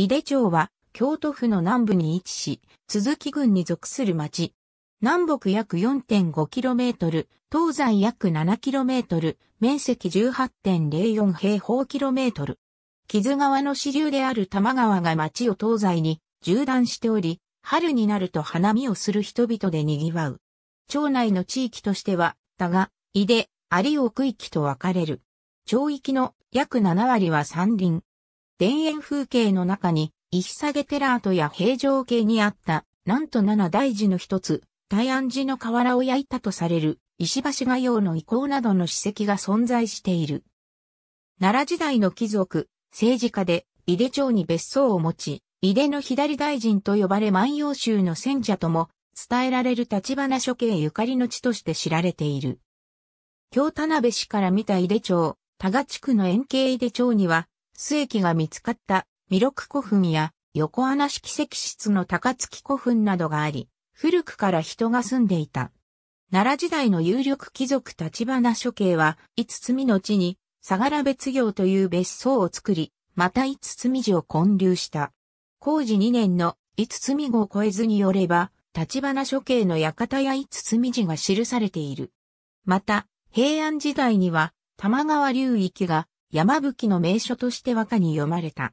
井手町は、京都府の南部に位置し、鈴木郡に属する町。南北約 4.5km、東西約 7km、面積18.04平方キロメートル。木津川の支流である多摩川が町を東西に縦断しており、春になると花見をする人々で賑わう。町内の地域としては、だが、井出、有奥域と分かれる。町域の約7割は山林、田園風景の中に、石下げテラートや平城系にあった、なんと七大寺の一つ、大安寺の瓦を焼いたとされる、石橋画用の遺構などの史跡が存在している。奈良時代の貴族、政治家で、井出町に別荘を持ち、井出の左大臣と呼ばれ万葉集の戦者とも、伝えられる立花処刑ゆかりの地として知られている。京田辺市から見た井出町、多賀地区の円形井出町には、末期が見つかった弥勒古墳や横穴式石室の高槻古墳などがあり、古くから人が住んでいた。奈良時代の有力貴族立花処刑は、五つみの地に、相良別行という別荘を作り、また五つみ寺を建立した。工事2年の五つみ後を超えずによれば、立花処刑の館や五つみ寺が記されている。また、平安時代には、玉川流域が山吹の名所として和歌に読まれた。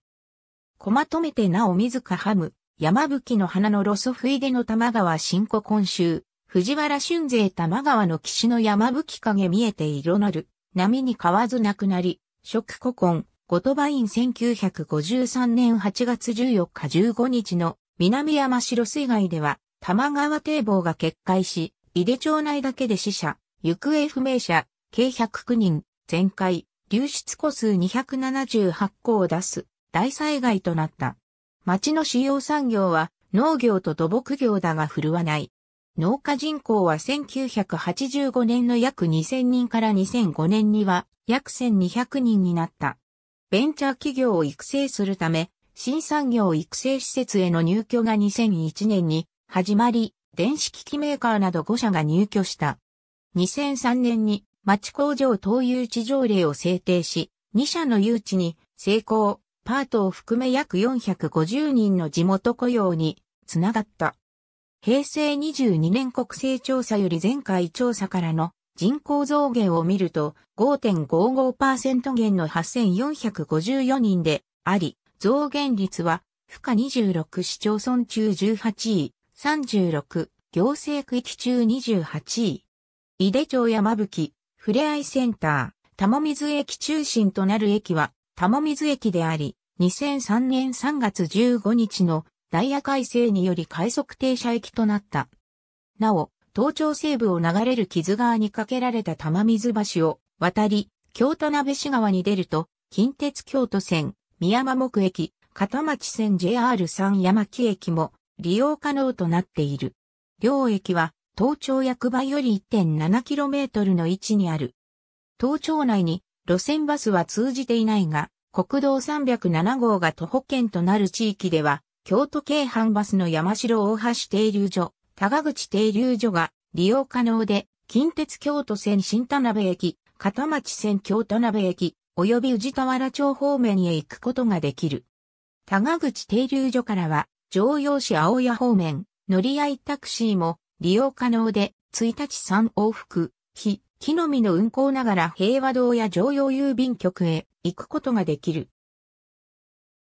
小まとめてなお水かはむ、山吹の花のロソフイデの玉川新古今週、藤原春勢玉川の岸の山吹影見えて色なる、波に買わずなくなり、食古今、後鳥羽院1953年8月14日15日の南山城水害では、玉川堤防が決壊し、井出町内だけで死者、行方不明者、計109人、全壊、流出個数278個を出す大災害となった。町の主要産業は農業と土木業だが振るわない。農家人口は1985年の約2000人から2005年には約1200人になった。ベンチャー企業を育成するため、新産業育成施設への入居が2001年に始まり、電子機器メーカーなど5社が入居した。2003年に町工場投誘地条例を制定し、2社の誘致に成功、パートを含め約450人の地元雇用につながった。平成22年国勢調査より前回調査からの人口増減を見ると5.55%減の8454人であり、増減率は負荷26市町村中18位、36行政区域中28位。井出町山吹、ふれあいセンター、玉水駅中心となる駅は、玉水駅であり、2003年3月15日のダイヤ改正により快速停車駅となった。なお、東庁西部を流れる木津川に架けられた玉水橋を渡り、京都鍋市川に出ると、近鉄京都線、宮間木駅、片町線 JR 三山木駅も利用可能となっている。両駅は東町役場より 1.7km の位置にある。東町内に路線バスは通じていないが、国道307号が徒歩圏となる地域では、京都京阪バスの山城大橋停留所、高口停留所が利用可能で、近鉄京都線新田辺駅、片町線京都辺駅、及び宇治田原町方面へ行くことができる。高口停留所からは、常用市青谷方面、乗り合いタクシーも利用可能で、1日3往復、日、木のみの運行ながら平和堂や常用郵便局へ行くことができる。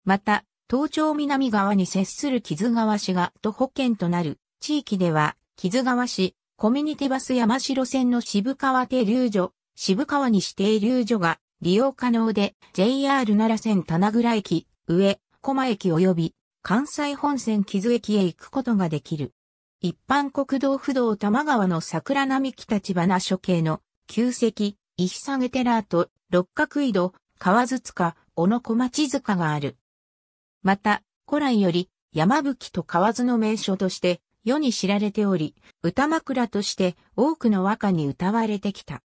また、東町南側に接する木津川市が徒歩圏となる地域では、木津川市、コミュニティバス山城線の渋川停留所、渋川西停留所が利用可能で、JR 奈良線棚倉駅、上、駒駅及び関西本線木津駅へ行くことができる。一般国道不動玉川の桜並木立花処刑の、旧跡、石下げ寺と、六角井戸、河津塚、小野小町塚がある。また、古来より、山吹と河津の名所として、世に知られており、歌枕として多くの和歌に歌われてきた。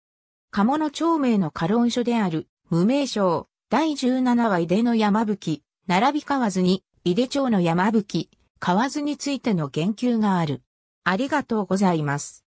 鴨の町名の過論書である、無名称、第17話井出の山吹、並び河津に、井出町の山吹、河津についての言及がある。ありがとうございます。